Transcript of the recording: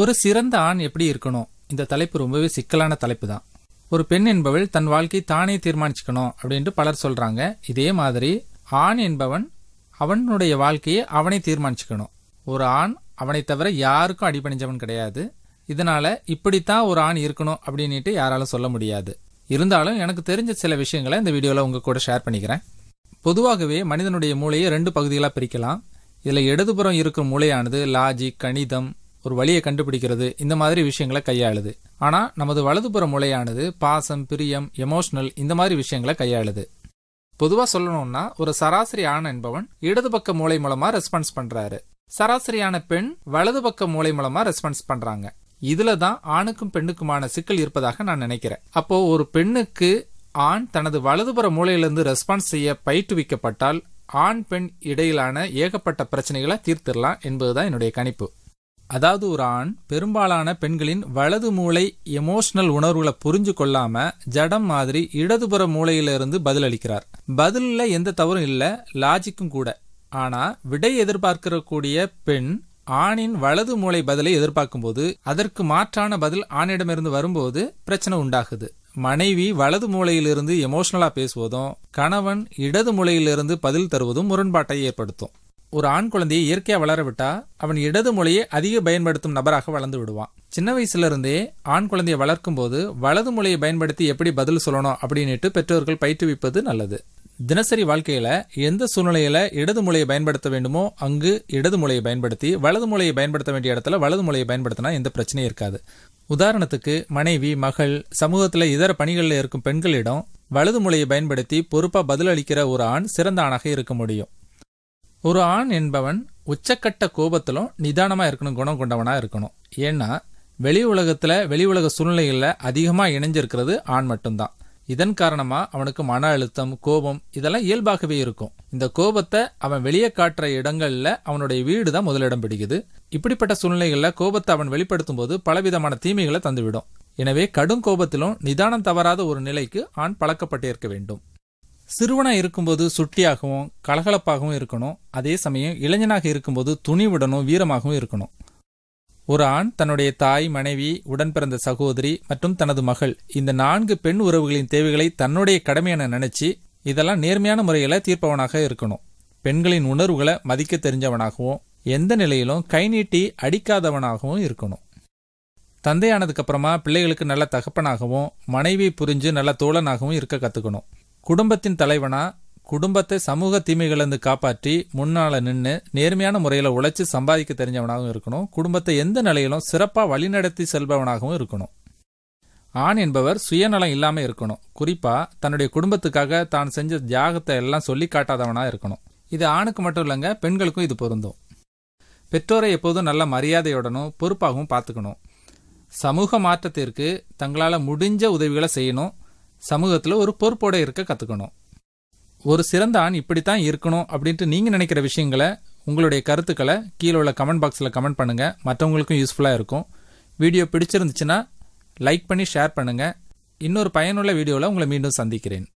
ஒரு சிறந்த ஆண் எப்படி இருக்கணும் இந்த தலைப்பு ரொம்பவே சிக்கலான தலைப்பு தான் ஒரு பெண் என்பவள் தன் வாழ்க்கை தானே தீர்மானிச்சுக்கணும் அப்படின்ட்டு பலர் சொல்கிறாங்க இதே மாதிரி ஆண் என்பவன் அவனுடைய வாழ்க்கையை அவனை தீர்மானிச்சுக்கணும் ஒரு ஆண் அவனை தவிர யாருக்கும் அடிபணிஞ்சவன் கிடையாது இதனால் இப்படித்தான் ஒரு ஆண் இருக்கணும் அப்படின்ட்டு யாராலும் சொல்ல முடியாது இருந்தாலும் எனக்கு தெரிஞ்ச சில விஷயங்களை இந்த வீடியோவில் உங்கள் கூட ஷேர் பண்ணிக்கிறேன் பொதுவாகவே மனிதனுடைய மூளையை ரெண்டு பகுதிகளாக பிரிக்கலாம் இதில் இடதுபுறம் இருக்கும் மூளையானது லாஜிக் கணிதம் ஒரு வழியை கண்டுபிடிக்கிறது இந்த மாதிரி விஷயங்களை கையாளுது ஆனால் நமது வலதுபுற மூளையானது பாசம் பிரியம் எமோஷனல் இந்த மாதிரி விஷயங்களை கையாளுது பொதுவாக சொல்லணும்னா ஒரு சராசரி ஆண் என்பவன் இடது பக்க மூளை மூலமாக ரெஸ்பான்ஸ் பண்ணுறாரு சராசரியான பெண் வலது பக்க மூளை மூலமாக ரெஸ்பான்ஸ் பண்ணுறாங்க இதுலதான் தான் ஆணுக்கும் பெண்ணுக்குமான சிக்கல் இருப்பதாக நான் நினைக்கிறேன் அப்போ ஒரு பெண்ணுக்கு ஆண் தனது வலதுபுற மூளையிலிருந்து ரெஸ்பான்ஸ் செய்ய பயிற்றுவிக்கப்பட்டால் ஆண் பெண் இடையிலான ஏகப்பட்ட பிரச்சனைகளை தீர்த்திடலாம் என்பதுதான் என்னுடைய கணிப்பு அதாவது ஒரு ஆண் பெரும்பாலான பெண்களின் வலது மூளை எமோஷனல் உணர்வுகளை புரிஞ்சு கொள்ளாம ஜடம் மாதிரி இடதுபுற மூளையிலிருந்து பதிலளிக்கிறார் பதிலில் எந்த தவறும் இல்லை லாஜிக்கும் கூட ஆனா விடை எதிர்பார்க்கிறக்கூடிய பெண் ஆணின் வலது மூளை பதிலை எதிர்பார்க்கும் போது அதற்கு மாற்றான பதில் ஆணிடமிருந்து வரும்போது பிரச்சனை உண்டாகுது மனைவி வலது மூளையிலிருந்து எமோஷனலா பேசுவதும் கணவன் இடது மூளையிலிருந்து பதில் தருவதும் முரண்பாட்டை ஏற்படுத்தும் ஒரு ஆண் குழந்தையை இயற்கையாக வளர விட்டா அவன் இடது மொழியை அதிக பயன்படுத்தும் நபராக வளர்ந்து விடுவான் சின்ன வயசுல இருந்தே ஆண் குழந்தையை வளர்க்கும் போது வலது மொழியை பயன்படுத்தி எப்படி பதில் சொல்லணும் அப்படின்னுட்டு பெற்றோர்கள் பயிற்றுவிப்பது நல்லது தினசரி வாழ்க்கையில எந்த சூழ்நிலையில இடது மொழியை பயன்படுத்த வேண்டுமோ அங்கு இடது மொழியை பயன்படுத்தி வலது மொழியை பயன்படுத்த வேண்டிய இடத்துல வலது மொழியை பயன்படுத்தினா எந்த பிரச்சனையும் இருக்காது உதாரணத்துக்கு மனைவி மகள் சமூகத்தில் இதர பணிகளில் இருக்கும் பெண்களிடம் வலது மொழியை பயன்படுத்தி பொறுப்பாக பதிலளிக்கிற ஒரு ஆண் சிறந்த ஆணாக இருக்க முடியும் ஒரு ஆண் என்பவன் உச்சக்கட்ட கோபத்திலும் நிதானமாக இருக்கணும் குணம் கொண்டவனாக இருக்கணும் ஏன்னா வெளி உலகத்தில் வெளி உலக சூழ்நிலைகளில் அதிகமாக இணைஞ்சிருக்கிறது ஆண் மட்டும்தான் இதன் காரணமாக அவனுக்கு மன அழுத்தம் கோபம் இதெல்லாம் இயல்பாகவே இருக்கும் இந்த கோபத்தை அவன் வெளியே காட்டுற இடங்களில் அவனுடைய வீடு தான் முதலிடம் பிடிக்குது இப்படிப்பட்ட சூழ்நிலைகளில் கோபத்தை அவன் வெளிப்படுத்தும் போது பலவிதமான தீமைகளை தந்துவிடும் எனவே கடும் கோபத்திலும் நிதானம் தவறாத ஒரு நிலைக்கு ஆண் பழக்கப்பட்டிருக்க வேண்டும் சிறுவனாக இருக்கும்போது சுட்டியாகவும் கலகலப்பாகவும் இருக்கணும் அதே சமயம் இளைஞனாக இருக்கும்போது துணிவுடனும் வீரமாகவும் இருக்கணும் ஒரு ஆண் தன்னுடைய தாய் மனைவி உடன் பிறந்த சகோதரி மற்றும் தனது மகள் இந்த நான்கு பெண் உறவுகளின் தேவைகளை தன்னுடைய கடமையான நினைச்சு இதெல்லாம் நேர்மையான முறையில் தீர்ப்பவனாக இருக்கணும் பெண்களின் உணர்வுகளை மதிக்க தெரிஞ்சவனாகவும் எந்த நிலையிலும் கை நீட்டி அடிக்காதவனாகவும் இருக்கணும் தந்தையானதுக்கப்புறமா பிள்ளைகளுக்கு நல்ல தகப்பனாகவும் மனைவி புரிஞ்சு நல்ல தோழனாகவும் இருக்க கற்றுக்கணும் குடும்பத்தின் தலைவனா குடும்பத்தை சமூக தீமைகளிலிருந்து காப்பாற்றி முன்னால் நின்று நேர்மையான முறையில் உழைச்சி சம்பாதிக்க தெரிஞ்சவனாகவும் இருக்கணும் குடும்பத்தை எந்த நிலையிலும் சிறப்பாக வழிநடத்தி செல்பவனாகவும் இருக்கணும் ஆண் என்பவர் சுயநலம் இல்லாமல் இருக்கணும் குறிப்பாக தன்னுடைய குடும்பத்துக்காக தான் செஞ்ச தியாகத்தை எல்லாம் சொல்லி காட்டாதவனாக இருக்கணும் இது ஆணுக்கு மட்டும் இல்லைங்க பெண்களுக்கும் இது பொருந்தும் பெற்றோரை எப்போதும் நல்ல மரியாதையுடனும் பொறுப்பாகவும் பார்த்துக்கணும் சமூக மாற்றத்திற்கு தங்களால் முடிஞ்ச உதவிகளை செய்யணும் சமூகத்தில் ஒரு பொறுப்போடு இருக்க கற்றுக்கணும் ஒரு சிறந்த ஆண் இப்படித்தான் இருக்கணும் அப்படின்ட்டு நீங்கள் நினைக்கிற விஷயங்களை உங்களுடைய கருத்துக்களை கீழே உள்ள கமெண்ட் பாக்ஸில் கமெண்ட் பண்ணுங்கள் மற்றவங்களுக்கும் யூஸ்ஃபுல்லாக இருக்கும் வீடியோ பிடிச்சிருந்துச்சுன்னா லைக் பண்ணி ஷேர் பண்ணுங்கள் இன்னொரு பயனுள்ள வீடியோவில் உங்களை மீண்டும் சந்திக்கிறேன்